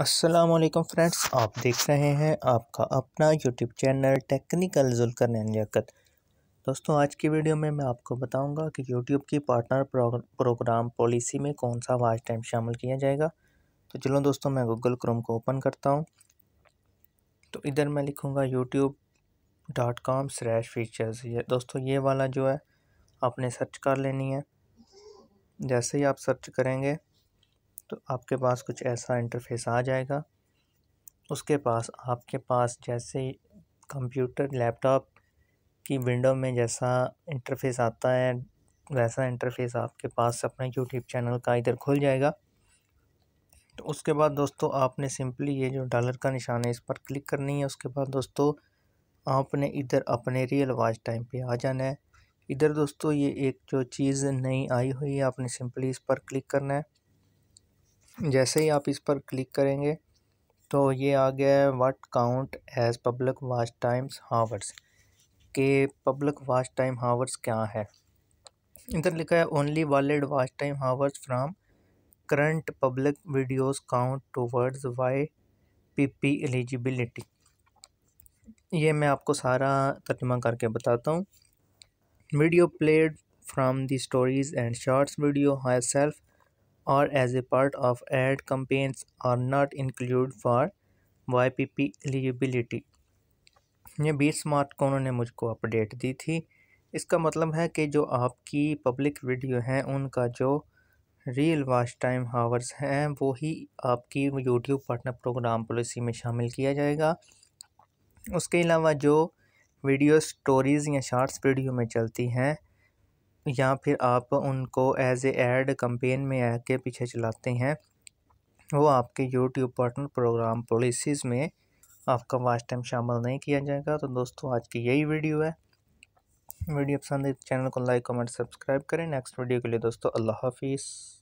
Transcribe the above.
Aslam friends आप देख रहे हैं आपका अपना यूट्यूब चैनल टेक्निकल जुलकर नजकत दोस्तों आज की वीडियो में मैं आपको बताऊंगा कि यूट्यूब की पार्टनर प्रोग्राम पॉलिसी में कौन सा वाच टाइम शामिल किया जाएगा तो चलो दोस्तों मैं गूगल क्रोम को ओपन करता हूँ तो इधर मैं लिखूँगा YouTube dot com slash features ये दोस्तों ये वाला जो है आपने सर्च कर लेनी है जैसे ही आप सर्च करेंगे तो आपके पास कुछ ऐसा इंटरफेस आ जाएगा उसके पास आपके पास जैसे कंप्यूटर लैपटॉप की विंडो में जैसा इंटरफेस आता है वैसा इंटरफेस आपके पास अपने यूट्यूब चैनल का इधर खुल जाएगा तो उसके बाद दोस्तों आपने सिंपली ये जो डॉलर का निशान है इस पर क्लिक करनी है उसके बाद दोस्तों आपने इधर अपने रियल वॉच टाइम पे आ जाना है इधर दोस्तों ये एक जो चीज़ नई आई हुई है आपने सिंपली इस पर क्लिक करना है जैसे ही आप इस पर क्लिक करेंगे तो ये आ गया है what count as public watch times hours के पब्लिक वाच टाइम हावर्स क्या है इधर लिखा है only valid watch time hours from current public videos count towards Y P P eligibility ये मैं आपको सारा तर्जमा करके बताता हूँ video played from the stories and shorts video high self or as a part of ad campaigns are not included for YPP eligibility. ये बीस मार्च को उन्होंने मुझको अपडेट दी थी इसका मतलब है कि जो आपकी पब्लिक वीडियो हैं उनका जो रियल वॉच टाइम हावर्स हैं वो ही आपकी यूट्यूब पार्टनर प्रोग्राम पॉलिसी में शामिल किया जाएगा उसके अलावा जो वीडियो स्टोरीज़ या शार्ट्स वीडियो में चलती हैं या फिर आप उनको एज ए एड कंपेन में आके के पीछे चलाते हैं वो आपके यूट्यूब पार्टनर प्रोग्राम पॉलिसीज़ में आपका वाच टाइम शामिल नहीं किया जाएगा तो दोस्तों आज की यही वीडियो है वीडियो पसंद है चैनल तो को लाइक कमेंट सब्सक्राइब करें नेक्स्ट वीडियो के लिए दोस्तों अल्लाह हाफिज़